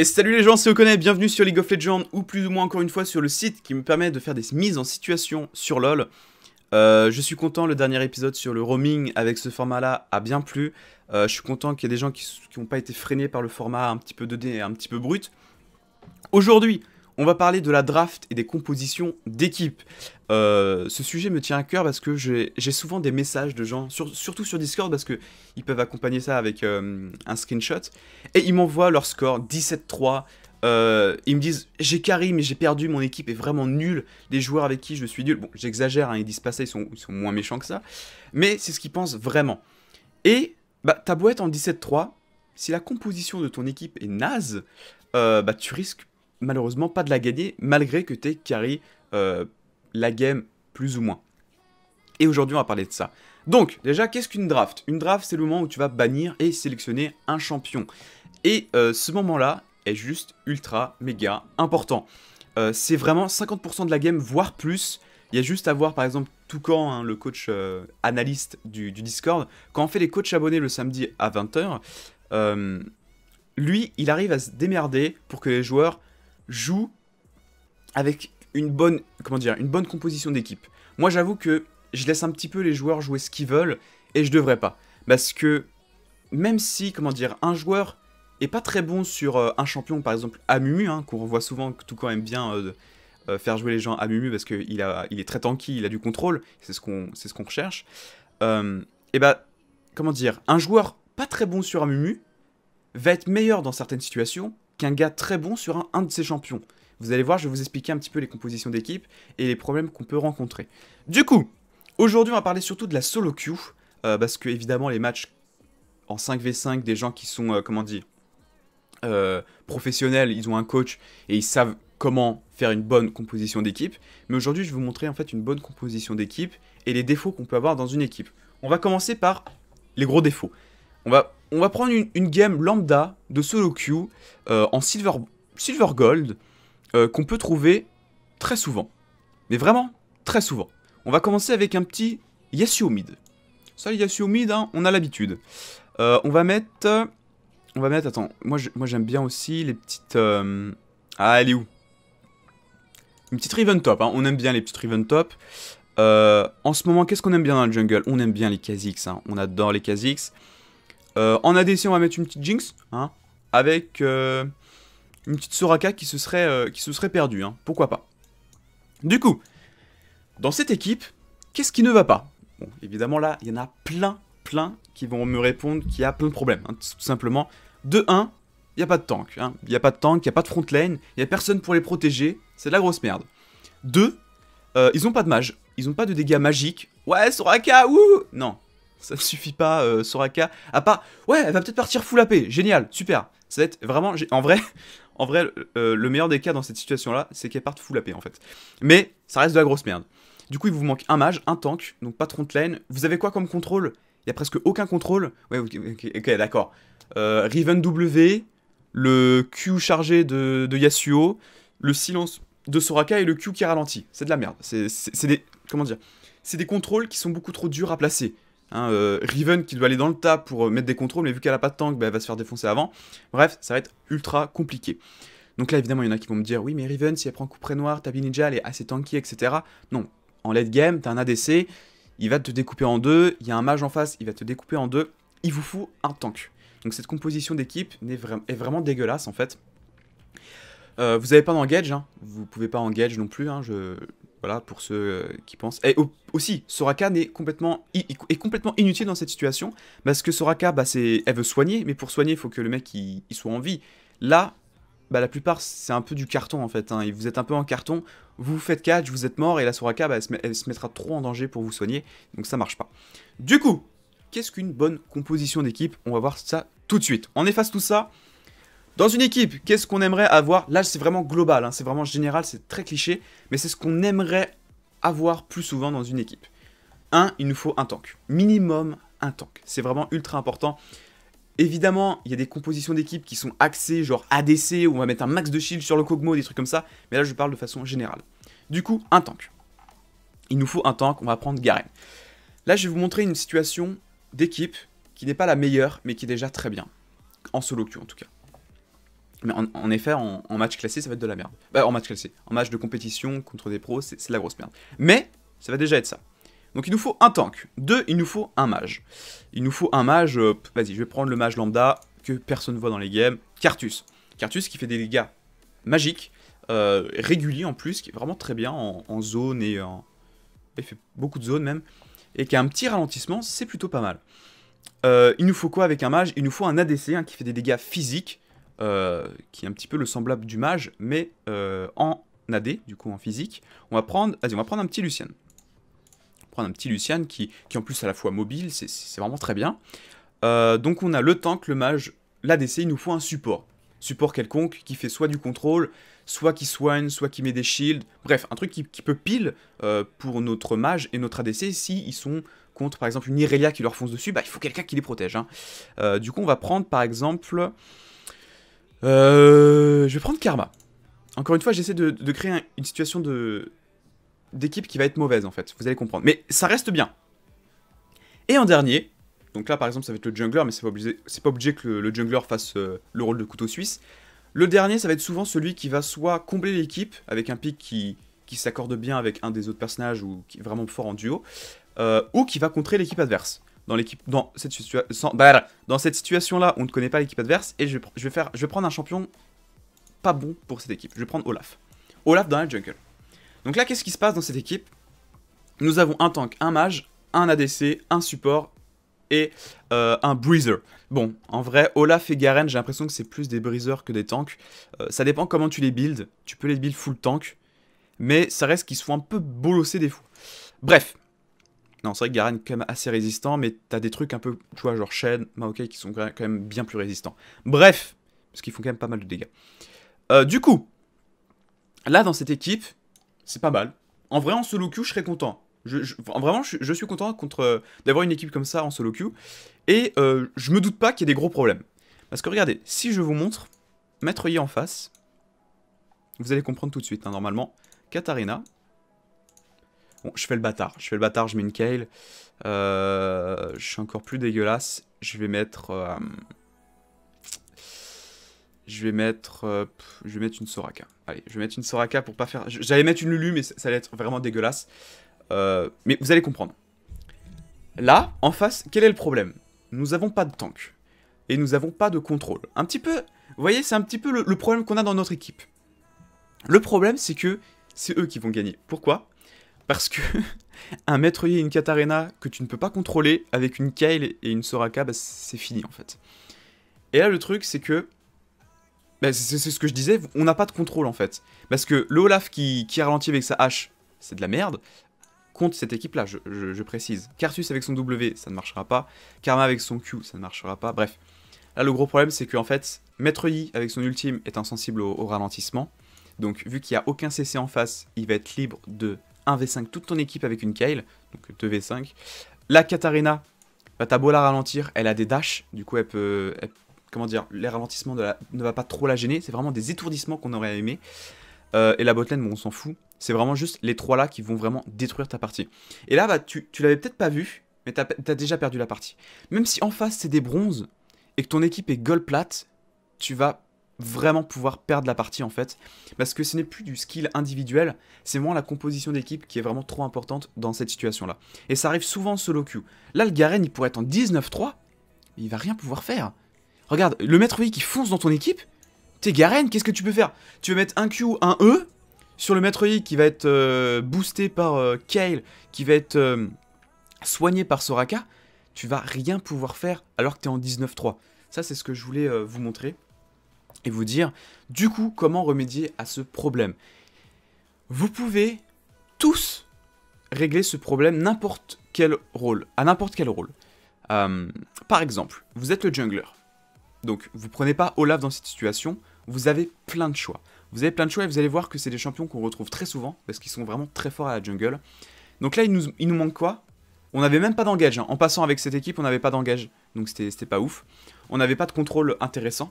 Et salut les gens, c'est Oconet. bienvenue sur League of Legends, ou plus ou moins encore une fois sur le site qui me permet de faire des mises en situation sur LoL. Euh, je suis content, le dernier épisode sur le roaming avec ce format-là a bien plu. Euh, je suis content qu'il y ait des gens qui n'ont pas été freinés par le format un petit peu 2D et un petit peu brut. Aujourd'hui, on va parler de la draft et des compositions d'équipe. Euh, ce sujet me tient à cœur parce que j'ai souvent des messages de gens, surtout sur Discord, parce que ils peuvent accompagner ça avec euh, un screenshot. Et ils m'envoient leur score 17-3. Euh, ils me disent j'ai carry, mais j'ai perdu, mon équipe est vraiment nulle, les joueurs avec qui je suis nul. Bon, j'exagère, hein, ils disent pas ça, ils sont, moins méchants que ça. Mais c'est ce qu'ils pensent vraiment. Et bah, ta boîte en 17-3, si la composition de ton équipe est naze, bah, tu risques malheureusement pas de la gagner, malgré que tu aies carry euh, la game plus ou moins. Et aujourd'hui, on va parler de ça. Donc, déjà, qu'est-ce qu'une draft Une draft, c'est le moment où tu vas bannir et sélectionner un champion. Et euh, ce moment-là est juste ultra, méga important. Euh, c'est vraiment 50% de la game, voire plus. Il y a juste à voir, par exemple, Toucan, hein, le coach analyste du, du, Discord. Quand on fait les coachs abonnés le samedi à 20h, lui, il arrive à se démerder pour que les joueurs joue avec une bonne, comment dire, une bonne composition d'équipe. Moi, j'avoue que je laisse un petit peu les joueurs jouer ce qu'ils veulent et je devrais pas, parce que même si, comment dire, un joueur est pas très bon sur euh, un champion, par exemple Amumu, hein, qu'on voit souvent, tout quand même bien euh, euh, faire jouer les gens Amumu parce qu'il il est très tanky, il a du contrôle, c'est ce qu'on, ce qu'on recherche. et bah, comment dire, un joueur pas très bon sur Amumu va être meilleur dans certaines situations qu'un gars très bon sur un, de ses champions. Vous allez voir, je vais vous expliquer un petit peu les compositions d'équipe et les problèmes qu'on peut rencontrer. Du coup, aujourd'hui on va parler surtout de la solo queue, euh, parce que évidemment les matchs en 5v5 des gens qui sont, euh, comment dire, euh, professionnels, ils ont un coach et ils savent comment faire une bonne composition d'équipe. Mais aujourd'hui, je vais vous montrer en fait une bonne composition d'équipe et les défauts qu'on peut avoir dans une équipe. On va commencer par les gros défauts. On va on va prendre une, game lambda de solo queue euh, en silver, silver gold euh, qu'on peut trouver très souvent. Mais vraiment, très souvent. On va commencer avec un petit Yasuo mid. Ça, Yasuo mid, hein, on a l'habitude. Euh, on va mettre... on va mettre... Attends, moi j'aime bien aussi les petites... Ah, elle est où Une petite Riven Top, hein, on aime bien les petites Riven Top. en ce moment, qu'est-ce qu'on aime bien dans le jungle On aime bien les Kha'Zix, hein, on adore les Kha'Zix. Euh, en ADC, on va mettre une petite Jinx, hein, avec euh, une petite Soraka qui se serait, euh, se serait perdue, hein, pourquoi pas. Du coup, dans cette équipe, qu'est-ce qui ne va pas Bon, évidemment là, il y en a plein, plein qui vont me répondre qu'il y a plein de problèmes, hein. tout simplement. De 1, il n'y hein. a pas de tank, il n'y a pas de tank, il n'y a pas de front lane, il n'y a personne pour les protéger, c'est de la grosse merde. Deux, ils n'ont pas de mage, ils n'ont pas de dégâts magiques. Ouais, Soraka, ouh Non, ça ne suffit pas, euh, Soraka. À part, ouais, elle va peut-être partir full AP. Génial, super. Ça va être vraiment, en vrai, en vrai, euh, le meilleur des cas dans cette situation-là, c'est qu'elle parte full AP en fait. Mais ça reste de la grosse merde. Du coup, il vous manque un mage, un tank, donc pas de lane. Vous avez quoi comme contrôle Il y a presque aucun contrôle. Ouais, ok, d'accord. Euh, Riven W, le Q chargé de, de, Yasuo, le silence de Soraka et le Q qui ralentit. C'est de la merde. C'est des. Comment dire C'est des contrôles qui sont beaucoup trop durs à placer. Hein, euh, Riven qui doit aller dans le tas pour euh, mettre des contrôles, mais vu qu'elle a pas de tank, bah, elle va se faire défoncer avant. Bref, ça va être ultra compliqué. Donc là, évidemment, il y en a qui vont me dire, oui, mais Riven, si elle prend coup près noir, ta ninja, elle est assez tanky, etc. Non, en late game, t'as un ADC, il va te découper en deux, il y a un mage en face, il va te découper en deux, il vous fout un tank. Donc cette composition d'équipe est vraiment dégueulasse en fait. Euh, vous avez pas d'engage, hein. vous pouvez pas engage non plus, hein, je, voilà, pour ceux euh, qui pensent. Et aussi, Soraka est complètement, est complètement inutile dans cette situation, parce que Soraka, bah, elle veut soigner, mais pour soigner, il faut que le mec il, soit en vie. Là, bah, la plupart, c'est un peu du carton en fait. Hein. vous êtes un peu en carton, vous faites catch, vous êtes mort, et la Soraka, bah, elle, se elle, se mettra trop en danger pour vous soigner, donc ça marche pas. Du coup, qu'est-ce qu'une bonne composition d'équipe On va voir ça tout de suite. On efface tout ça, dans une équipe, qu'est-ce qu'on aimerait avoir Là, c'est vraiment global, hein, c'est vraiment général, c'est très cliché, mais c'est ce qu'on aimerait avoir plus souvent dans une équipe. Un, il nous faut un tank. Minimum un tank. C'est vraiment ultra important. Évidemment, il y a des compositions d'équipe qui sont axées, genre ADC, où on va mettre un max de shield sur le Kogmo, des trucs comme ça, mais là, je parle de façon générale. Du coup, un tank. Il nous faut un tank, on va prendre Garen. Là, je vais vous montrer une situation d'équipe qui n'est pas la meilleure, mais qui est déjà très bien. En solo queue, en tout cas. Mais en, effet, en, match classé, ça va être de la merde. Bah, en match classé, en match de compétition contre des pros, c'est de la grosse merde. Mais ça va déjà être ça. Donc il nous faut un tank. Deux, il nous faut un mage. Il nous faut un mage. Euh, vas-y, je vais prendre le mage lambda que personne ne voit dans les games. Cartus. Cartus qui fait des dégâts magiques, euh, réguliers en plus, qui est vraiment très bien en, zone et en. Il fait beaucoup de zones même. Et qui a un petit ralentissement, c'est plutôt pas mal. Euh, il nous faut quoi avec un mage Il nous faut un ADC hein, qui fait des dégâts physiques euh, qui est un petit peu le semblable du mage, mais euh, en AD, du coup en physique. On va prendre, on va prendre un petit Lucian. On va prendre un petit Lucian qui, qui en plus à la fois mobile, c'est vraiment très bien. Euh, donc on a le tank, le mage, l'ADC, il nous faut un support. Support quelconque qui fait soit du contrôle, soit qui soigne, soit qui met des shields. Bref, un truc qui, peut pile pour notre mage et notre ADC si ils sont contre par exemple une Irelia qui leur fonce dessus, bah il faut quelqu'un qui les protège. Hein. du coup on va prendre par exemple euh, je vais prendre Karma. Encore une fois, j'essaie de, créer une situation de d'équipe qui va être mauvaise, en fait. Vous allez comprendre. Mais ça reste bien. Et en dernier, donc là, par exemple, ça va être le jungler, mais c'est pas, obligé, que le, jungler fasse euh, le rôle de couteau suisse. Le dernier, ça va être souvent celui qui va soit combler l'équipe avec un pic qui, s'accorde bien avec un des autres personnages ou qui est vraiment fort en duo, euh, ou qui va contrer l'équipe adverse dans l'équipe, dans cette situation, bah, dans cette situation-là, on ne connaît pas l'équipe adverse et je vais, faire, je prendre un champion pas bon pour cette équipe. Je vais prendre Olaf. Olaf dans la jungle. Donc là, qu'est-ce qui se passe dans cette équipe Nous avons un tank, un mage, un ADC, un support et euh, un Breezer. Bon, en vrai, Olaf et Garen, j'ai l'impression que c'est plus des Breezers que des tanks. Euh, ça dépend comment tu les builds. Tu peux les build full tank, mais ça reste qu'ils se font un peu bolosser des fous. Bref, non, c'est vrai que Garen est quand même assez résistant, mais t'as des trucs un peu, tu vois, genre Shen, Maokai, qui sont quand même bien plus résistants. Bref, parce qu'ils font quand même pas mal de dégâts. Euh, du coup, là, dans cette équipe, c'est pas mal. En vrai, en solo queue, je serais content. Je, je, vraiment, je, suis content contre euh, d'avoir une équipe comme ça en solo queue. Et euh, je me doute pas qu'il y ait des gros problèmes. Parce que regardez, si je vous montre Maître Yi en face, vous allez comprendre tout de suite, hein, normalement. Katarina, Bon, je fais le bâtard. Je fais le bâtard, je mets une kale. Euh, je suis encore plus dégueulasse. Je vais mettre... Euh, je vais mettre... Euh, je vais mettre une Soraka. Allez, je vais mettre une Soraka pour pas faire... J'allais mettre une Lulu, mais ça, allait être vraiment dégueulasse. mais vous allez comprendre. Là, en face, quel est le problème Nous avons pas de tank. Et nous avons pas de contrôle. Un petit peu... Vous voyez, c'est un petit peu le problème qu'on a dans notre équipe. Le problème, c'est que c'est eux qui vont gagner. Pourquoi parce que un maître et une Katarina que tu ne peux pas contrôler avec une Kyle et une Soraka, bah, c'est fini en fait. Et là, le truc, c'est que. Bah, c'est ce que je disais, on n'a pas de contrôle en fait. Parce que le Olaf qui, qui ralentit avec sa hache, c'est de la merde. Contre cette équipe-là, je, précise. Cartus avec son W, ça ne marchera pas. Karma avec son Q, ça ne marchera pas. Bref. Là, le gros problème, c'est que en fait, Maître Yi avec son ultime est insensible au, au ralentissement. Donc, vu qu'il n'y a aucun CC en face, il va être libre de 1v5 toute ton équipe avec une Kyle, donc 2v5. La Katarina, bah, t'as beau la ralentir, elle a des dashs, du coup elle peut... comment dire, les ralentissements de la, ne va pas trop la gêner, c'est vraiment des étourdissements qu'on aurait aimé. Euh, et la botlane, bon, on s'en fout. C'est vraiment juste les trois là qui vont vraiment détruire ta partie. Et là, bah, tu, tu l'avais peut-être pas vu, mais t'as déjà perdu la partie. Même si en face c'est des bronzes et que ton équipe est gold plate, tu vas vraiment pouvoir perdre la partie en fait. Parce que ce n'est plus du skill individuel, c'est vraiment la composition d'équipe qui est vraiment trop importante dans cette situation-là. Et ça arrive souvent en solo queue. Là, le Garen, il pourrait être en 19-3, il va rien pouvoir faire. Regarde, le maître Yi qui fonce dans ton équipe, t'es Garen, qu'est-ce que tu peux faire Tu veux mettre un Q, ou un E sur le maître Yi qui va être euh, boosté par euh, Kale, qui va être euh, soigné par Soraka, tu vas rien pouvoir faire alors que t'es en 19-3. Ça, c'est ce que je voulais vous montrer et vous dire du coup comment remédier à ce problème. Vous pouvez tous régler ce problème n'importe quel rôle, à n'importe quel rôle. Euh, par exemple, vous êtes le jungler. Donc vous prenez pas Olaf dans cette situation, vous avez plein de choix. Vous avez plein de choix et vous allez voir que c'est des champions qu'on retrouve très souvent parce qu'ils sont vraiment très forts à la jungle. Donc là, il nous, nous manque quoi On n'avait même pas d'engage. Hein. En passant avec cette équipe, on n'avait pas d'engage. Donc c'était pas ouf. On n'avait pas de contrôle intéressant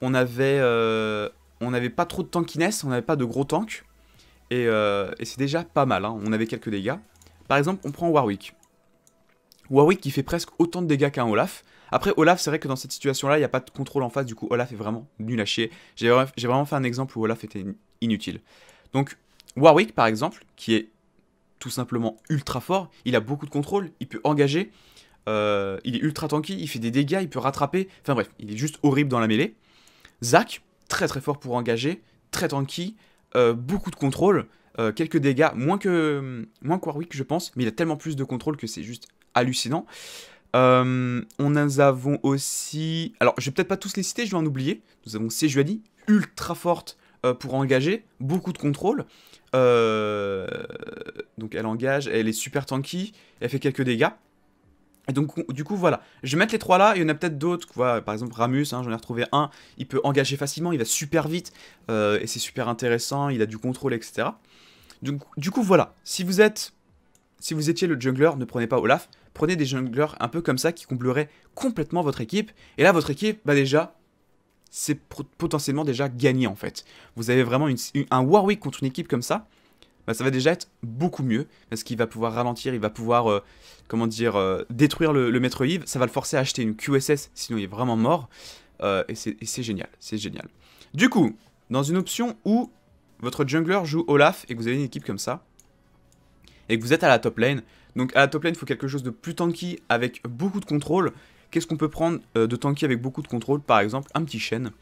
on avait, euh, on n'avait pas trop de tankiness, on n'avait pas de gros tank euh, Et, c'est déjà pas mal, hein. on avait quelques dégâts. Par exemple, on prend Warwick. Warwick qui fait presque autant de dégâts qu'un Olaf. Après, Olaf, c'est vrai que dans cette situation-là, il n'y a pas de contrôle en face, du coup, Olaf est vraiment nul à chier. J'ai vraiment fait un exemple où Olaf était inutile. Donc, Warwick, par exemple, qui est tout simplement ultra fort, il a beaucoup de contrôle, il peut engager, euh, il est ultra tanky, il fait des dégâts, il peut rattraper, enfin bref, il est juste horrible dans la mêlée. Zach, très très fort pour engager, très tanky, euh, beaucoup de contrôle, euh, quelques dégâts, moins que moins Warwick je pense, mais il a tellement plus de contrôle que c'est juste hallucinant. Euh, on en avons aussi... Alors, je vais peut-être pas tous les citer, je vais en oublier. Nous avons Sejuani, ultra forte pour engager, beaucoup de contrôle. donc elle engage, elle est super tanky, elle fait quelques dégâts. Et donc, du coup, voilà. Je vais mettre les trois là. Il y en a peut-être d'autres. par exemple, Ramus, hein, j'en ai retrouvé un. Il peut engager facilement, il va super vite. Euh, et c'est super intéressant. Il a du contrôle, etc. Donc, du coup, voilà. Si vous êtes. Si vous étiez le jungler, ne prenez pas Olaf. Prenez des junglers un peu comme ça qui combleraient complètement votre équipe. Et là, votre équipe, bah déjà, c'est potentiellement déjà gagné en fait. Vous avez vraiment un Warwick contre une équipe comme ça. Bah, ça va déjà être beaucoup mieux parce qu'il va pouvoir ralentir, il va pouvoir, euh, comment dire, euh, détruire le, maître Yves. Ça va le forcer à acheter une QSS, sinon il est vraiment mort. Euh, et c'est génial, c'est génial. Du coup, dans une option où votre jungler joue Olaf et que vous avez une équipe comme ça, et que vous êtes à la top lane, donc à la top lane, il faut quelque chose de plus tanky avec beaucoup de contrôle. Qu'est-ce qu'on peut prendre de tanky avec beaucoup de contrôle Par exemple, un petit chêne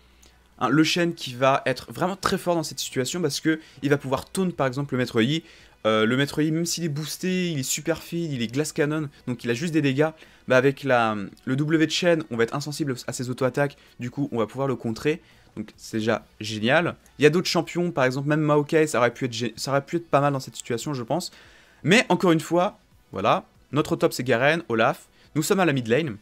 le Shen qui va être vraiment très fort dans cette situation parce que il va pouvoir taunt par exemple le Maître Yi. Euh, le Maître Yi, même s'il est boosté, il est super feed, il est glass cannon, donc il a juste des dégâts. Bah, avec la, le W de Shen, on va être insensible à ses auto-attaques, du coup on va pouvoir le contrer. Donc c'est déjà génial. Il y a d'autres champions, par exemple même Maokai, ça aurait, pu être, ça aurait pu être pas mal dans cette situation je pense. Mais encore une fois, voilà, notre top c'est Garen, Olaf, nous sommes à la mid lane.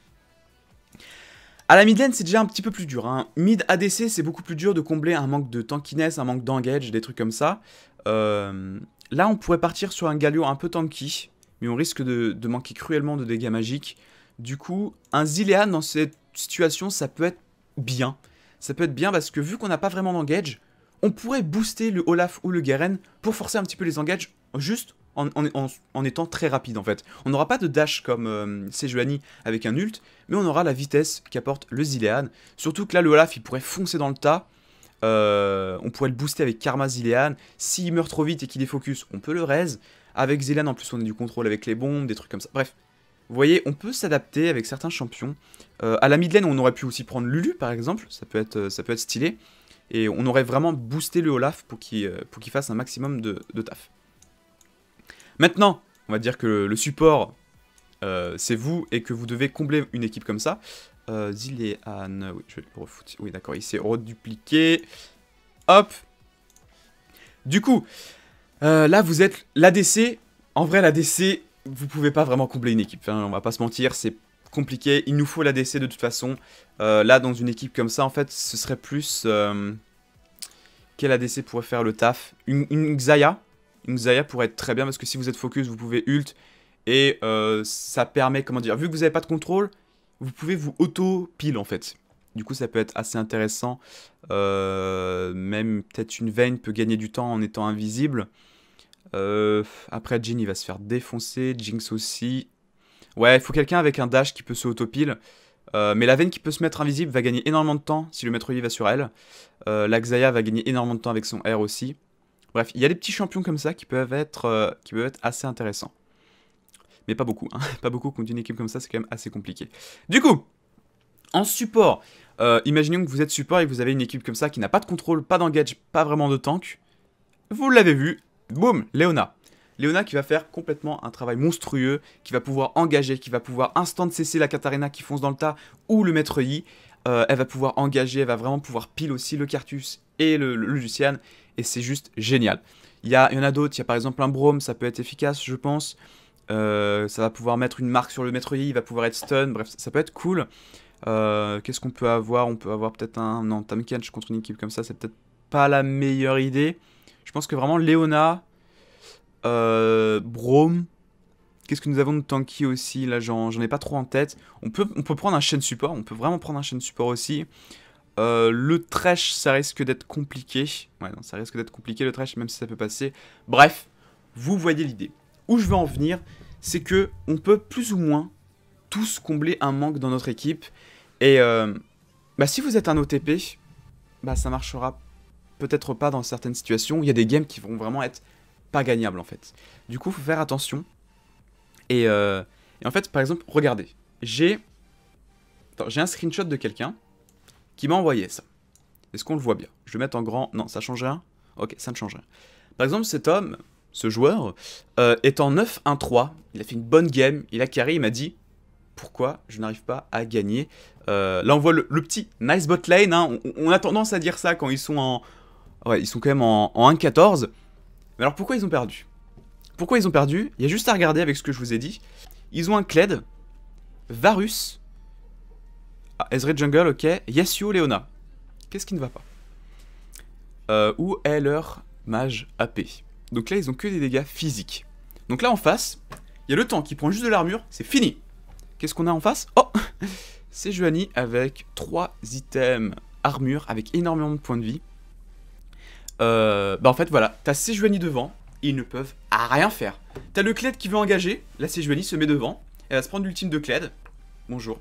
À la mid c'est déjà un petit peu plus dur. Hein. Mid ADC, c'est beaucoup plus dur de combler un manque de tankiness, un manque d'engage, des trucs comme ça. Euh, là, on pourrait partir sur un Galio un peu tanky, mais on risque de, manquer cruellement de dégâts magiques. Du coup, un Zilean dans cette situation, ça peut être bien. Ça peut être bien parce que vu qu'on n'a pas vraiment d'engage, on pourrait booster le Olaf ou le Garen pour forcer un petit peu les engages juste en, étant très rapide en fait. On n'aura pas de dash comme euh, Sejuani avec un ult, mais on aura la vitesse qu'apporte le Zilean. Surtout que là, le Olaf, il pourrait foncer dans le tas. Euh, on pourrait le booster avec Karma Zilean. S'il meurt trop vite et qu'il défocus, on peut le raise. Avec Zilean, en plus, on a du contrôle avec les bombes, des trucs comme ça. Bref, vous voyez, on peut s'adapter avec certains champions. Euh, à la mid on aurait pu aussi prendre Lulu, par exemple. Ça peut être, euh, ça peut être stylé. Et on aurait vraiment boosté le Olaf pour qu'il fasse un maximum de taf. Maintenant, on va dire que le support, euh, c'est vous et que vous devez combler une équipe comme ça. Euh, Zilean, oui, je vais le Oui, d'accord, il s'est redupliqué. Hop Du coup, euh, là, vous êtes l'ADC. En vrai, l'ADC, vous pouvez pas vraiment combler une équipe. Hein, on va pas se mentir, c'est compliqué. Il nous faut l'ADC de toute façon. Euh, là, dans une équipe comme ça, en fait, ce serait plus... quel ADC pourrait faire le taf une, une Xayah une pourrait être très bien parce que si vous êtes focus, vous pouvez ult et euh, ça permet, comment dire, vu que vous n'avez pas de contrôle, vous pouvez vous auto-pile en fait. Du coup, ça peut être assez intéressant. Euh, même peut-être une veine peut gagner du temps en étant invisible. Euh, après, Jin, il va se faire défoncer. Jinx aussi. Ouais, il faut quelqu'un avec un dash qui peut se autopile. mais la veine qui peut se mettre invisible va gagner énormément de temps si le maître Yi va sur elle. la Xayah va gagner énormément de temps avec son R aussi. Bref, il y a des petits champions comme ça qui peuvent être, euh, assez intéressants. Mais pas beaucoup, hein. pas beaucoup contre une équipe comme ça, c'est quand même assez compliqué. Du coup, en support, euh, imaginons que vous êtes support et que vous avez une équipe comme ça qui n'a pas de contrôle, pas d'engage, pas vraiment de tank. Vous l'avez vu, boum, Léona. Léona qui va faire complètement un travail monstrueux, qui va pouvoir engager, qui va pouvoir instant cesser la Katarina qui fonce dans le tas ou le maître Yi, euh, elle va pouvoir engager, elle va vraiment pouvoir pile aussi le Cartus et le, Lucian, et c'est juste génial. Il y, en a d'autres, il y a par exemple un Brome, ça peut être efficace, je pense. Euh, ça va pouvoir mettre une marque sur le maître Yi, il va pouvoir être stun, bref, ça, peut être cool. Euh, qu'est-ce qu'on peut avoir On peut avoir peut-être un. Non, Tam contre une équipe comme ça, c'est peut-être pas la meilleure idée. Je pense que vraiment Léona, Brome, Qu'est-ce que nous avons de tanky aussi Là, j'en ai pas trop en tête. On peut, on peut prendre un chaîne support. On peut vraiment prendre un chaîne support aussi. Euh, le trash, ça risque d'être compliqué. Ouais, non, ça risque d'être compliqué le trash, même si ça peut passer. Bref, vous voyez l'idée. Où je veux en venir, c'est que on peut plus ou moins tous combler un manque dans notre équipe. Et euh, bah, si vous êtes un OTP, bah, ça marchera peut-être pas dans certaines situations. Il y a des games qui vont vraiment être pas gagnables en fait. Du coup, faut faire attention. Euh, et, en fait, par exemple, regardez, j'ai un screenshot de quelqu'un qui m'a envoyé ça. Est-ce qu'on le voit bien Je vais mettre en grand. Non, ça change rien. Ok, ça ne change rien. Par exemple, cet homme, ce joueur, euh, est en 9-1-3. Il a fait une bonne game. Il a carré. Il m'a dit pourquoi je n'arrive pas à gagner. Euh, là, on voit le, petit nice bot lane. Hein. On, a tendance à dire ça quand ils sont en. Ouais, ils sont quand même en, en 1-14. Mais alors pourquoi ils ont perdu pourquoi ils ont perdu Il y a juste à regarder avec ce que je vous ai dit. Ils ont un Cled, Varus, ah, Ezreal Jungle, ok, Yasuo Leona. Qu'est-ce qui ne va pas euh, Où est leur mage AP Donc là, ils ont que des dégâts physiques. Donc là, en face, il y a le temps. qui prend juste de l'armure, c'est fini Qu'est-ce qu'on a en face Oh C'est avec trois items armure, avec énormément de points de vie. Euh, bah en fait, voilà, t'as Sejuani devant, ils ne peuvent à rien faire. T'as le Cled qui veut engager, la Sejuani se met devant, elle va se prendre l'ultime de Cled, bonjour,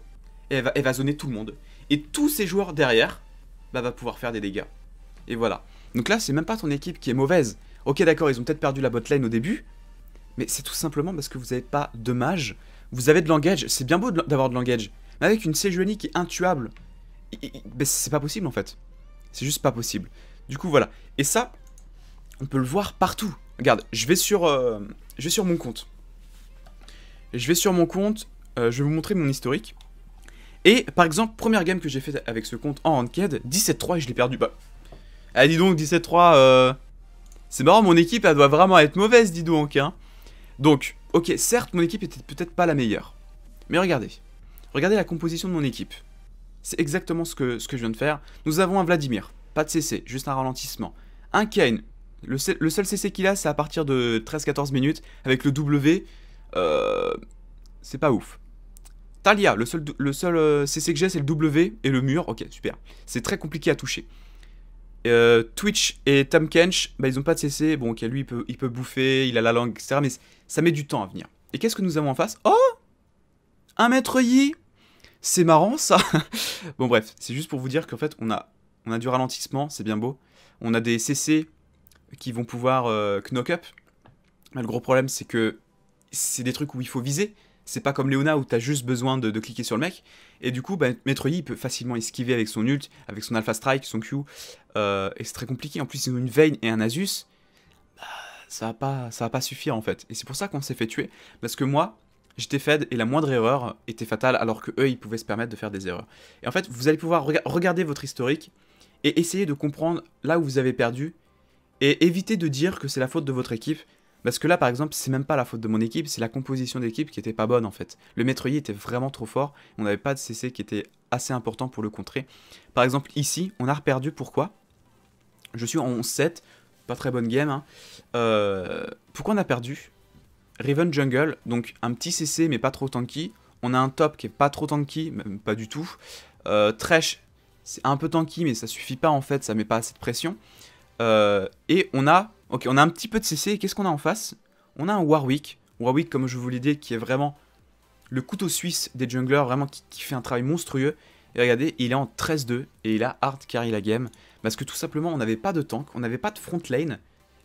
et elle va, elle zoner tout le monde. Et tous ces joueurs derrière, bah, va pouvoir faire des dégâts. Et voilà. Donc là, c'est même pas ton équipe qui est mauvaise. Ok, d'accord, ils ont peut-être perdu la botlane au début, mais c'est tout simplement parce que vous n'avez pas de mage, vous avez de langage, c'est bien beau d'avoir de, langage, mais avec une Sejuani qui est intuable, ben c'est pas possible en fait. C'est juste pas possible. Du coup, voilà. Et ça, on peut le voir partout. Regarde, je vais sur, euh, je sur mon compte. Je vais sur mon compte, euh, je vais vous montrer mon historique. Et par exemple, première game que j'ai faite avec ce compte en handcade 17-3 et je l'ai perdu. Bah, ah, dis donc, 17-3, euh, c'est marrant, mon équipe, elle doit vraiment être mauvaise, dis donc. Hein. Donc, ok, certes, mon équipe était peut-être pas la meilleure. Mais regardez, regardez la composition de mon équipe. C'est exactement ce que, ce que je viens de faire. Nous avons un Vladimir, pas de CC, juste un ralentissement. Un Kane, le, seul CC qu'il a, c'est à partir de 13-14 minutes. Avec le W, euh, c'est pas ouf. Talia, le seul, CC euh, que j'ai, c'est le W et le mur. Ok, super. C'est très compliqué à toucher. Euh, Twitch et Tom Kench, bah, ils n'ont pas de CC. Bon, ok, lui, il peut, bouffer, il a la langue, etc. Mais ça met du temps à venir. Et qu'est-ce que nous avons en face Oh Un maître Yi C'est marrant, ça Bon, bref, c'est juste pour vous dire qu'en fait, on a, on a du ralentissement, c'est bien beau. On a des CC qui vont pouvoir euh, knock up. le gros problème, c'est que c'est des trucs où il faut viser. C'est pas comme Leona où t'as juste besoin de, cliquer sur le mec. Et du coup, bah, Maître Yi peut facilement esquiver avec son ult, avec son Alpha Strike, son Q. Euh, et c'est très compliqué. En plus, ils ont une Vayne et un Asus. Bah, ça va pas, ça va pas suffire en fait. Et c'est pour ça qu'on s'est fait tuer. Parce que moi, j'étais fed et la moindre erreur était fatale alors que eux, ils pouvaient se permettre de faire des erreurs. Et en fait, vous allez pouvoir regarder votre historique et essayer de comprendre là où vous avez perdu et évitez de dire que c'est la faute de votre équipe, parce que là, par exemple, c'est même pas la faute de mon équipe, c'est la composition d'équipe qui était pas bonne en fait. Le metteur-y était vraiment trop fort, on n'avait pas de CC qui était assez important pour le contrer. Par exemple, ici, on a reperdu pourquoi Je suis en 11-7, pas très bonne game. Hein. Euh, pourquoi on a perdu Raven Jungle, donc un petit CC mais pas trop tanky. On a un top qui est pas trop tanky, même pas du tout. Euh, c'est un peu tanky mais ça suffit pas en fait, ça met pas assez de pression. Euh, et on a, on a un petit peu de CC. qu'est-ce qu'on a en face On a un Warwick. Warwick, comme je vous l'ai dit, qui est vraiment le couteau suisse des junglers, vraiment qui, fait un travail monstrueux. Et regardez, il est en 13-2 et il a hard carry la game. Parce que tout simplement, on n'avait pas de tank, on n'avait pas de front lane.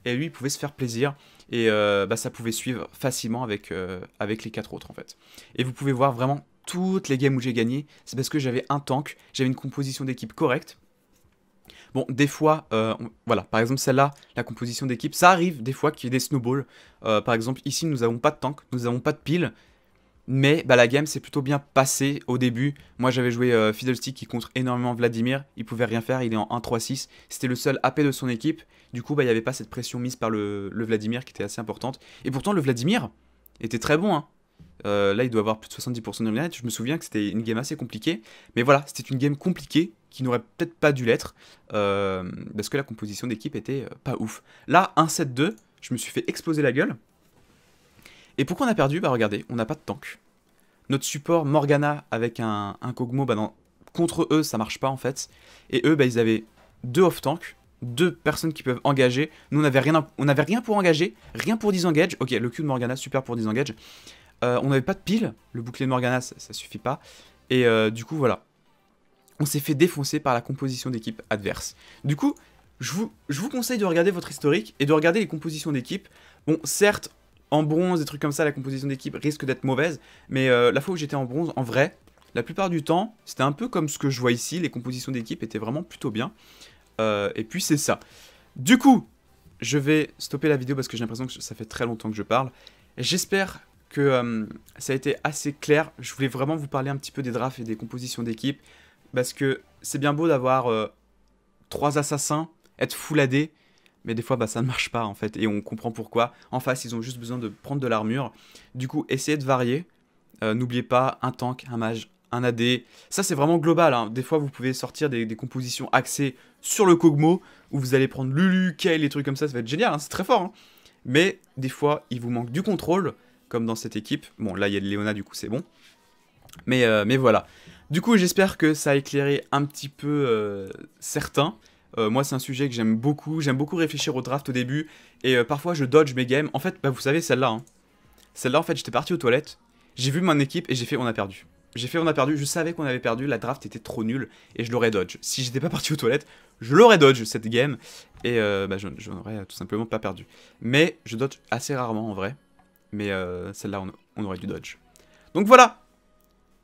Et lui, il pouvait se faire plaisir. Et euh, bah, ça pouvait suivre facilement avec, euh, avec les quatre autres, en fait. Et vous pouvez voir vraiment toutes les games où j'ai gagné. C'est parce que j'avais un tank, j'avais une composition d'équipe correcte. Bon, des fois, euh, voilà, par exemple celle-là, la composition d'équipe, ça arrive des fois qu'il y ait des snowballs. Euh, par exemple, ici, nous n'avons pas de tank, nous n'avons pas de pile, mais bah, la game s'est plutôt bien passée au début. Moi, j'avais joué euh, Fiddlestick qui contre énormément Vladimir, il pouvait rien faire, il est en 1-3-6, c'était le seul AP de son équipe, du coup, bah, il n'y avait pas cette pression mise par le, le, Vladimir qui était assez importante. Et pourtant, le Vladimir était très bon, hein. Euh, là, il doit avoir plus de 70% de net. Je me souviens que c'était une game assez compliquée. Mais voilà, c'était une game compliquée qui n'aurait peut-être pas dû l'être. Euh, parce que la composition d'équipe était euh, pas ouf. Là, 1-7-2, je me suis fait exploser la gueule. Et pourquoi on a perdu Bah regardez, on n'a pas de tank. Notre support Morgana avec un, un Kogmo, bah non, contre eux, ça marche pas en fait. Et eux, bah, ils avaient deux off-tank, deux personnes qui peuvent engager. Nous, on n'avait rien, on avait rien pour engager, rien pour disengage. Ok, le Q de Morgana, super pour disengage. Euh, on n'avait pas de pile, le bouclier de Morgana, ça, suffit pas. Et euh, du coup, voilà. On s'est fait défoncer par la composition d'équipe adverse. Du coup, je vous, je vous conseille de regarder votre historique et de regarder les compositions d'équipe. Bon, certes, en bronze, des trucs comme ça, la composition d'équipe risque d'être mauvaise, mais euh, la fois où j'étais en bronze, en vrai, la plupart du temps, c'était un peu comme ce que je vois ici, les compositions d'équipe étaient vraiment plutôt bien. et puis c'est ça. Du coup, je vais stopper la vidéo parce que j'ai l'impression que ça fait très longtemps que je parle. J'espère que euh, ça a été assez clair. Je voulais vraiment vous parler un petit peu des drafts et des compositions d'équipe, parce que c'est bien beau d'avoir euh, trois assassins, être full AD, mais des fois bah, ça ne marche pas en fait, et on comprend pourquoi. En face, ils ont juste besoin de prendre de l'armure. Du coup, essayez de varier. Euh, n'oubliez pas un tank, un mage, un AD. Ça, c'est vraiment global. Hein. Des fois, vous pouvez sortir des, compositions axées sur le Kog'Maw, où vous allez prendre Lulu, Kay, les trucs comme ça, ça va être génial, hein, c'est très fort. Hein. Mais des fois, il vous manque du contrôle, comme dans cette équipe. Bon, là, il y a Léona, du coup, c'est bon. Mais, euh, mais voilà. Du coup, j'espère que ça a éclairé un petit peu euh, certains. Euh, moi, c'est un sujet que j'aime beaucoup. J'aime beaucoup réfléchir au draft au début. Et parfois, je dodge mes games. En fait, bah, vous savez, celle-là. Hein. Celle-là, en fait, j'étais parti aux toilettes. J'ai vu mon équipe et j'ai fait on a perdu. J'ai fait on a perdu. Je savais qu'on avait perdu. La draft était trop nulle. Et je l'aurais dodge. Si j'étais pas parti aux toilettes, je l'aurais dodge cette game. Et bah, je n'aurais tout simplement pas perdu. Mais je dodge assez rarement en vrai mais euh, celle-là, on, aurait du dodge. Donc voilà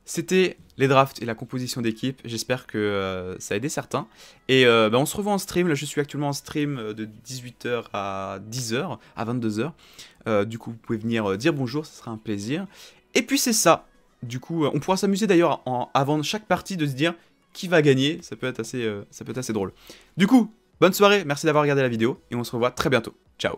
C'était les drafts et la composition d'équipe. J'espère que euh, ça a aidé certains. Et euh, bah, on se revoit en stream. Là, je suis actuellement en stream de 18h à 10h, à 22h. du coup, vous pouvez venir dire bonjour, ce sera un plaisir. Et puis c'est ça du coup, on pourra s'amuser d'ailleurs avant chaque partie de se dire qui va gagner. Ça peut être assez, ça peut être assez drôle. Du coup, bonne soirée, merci d'avoir regardé la vidéo et on se revoit très bientôt. Ciao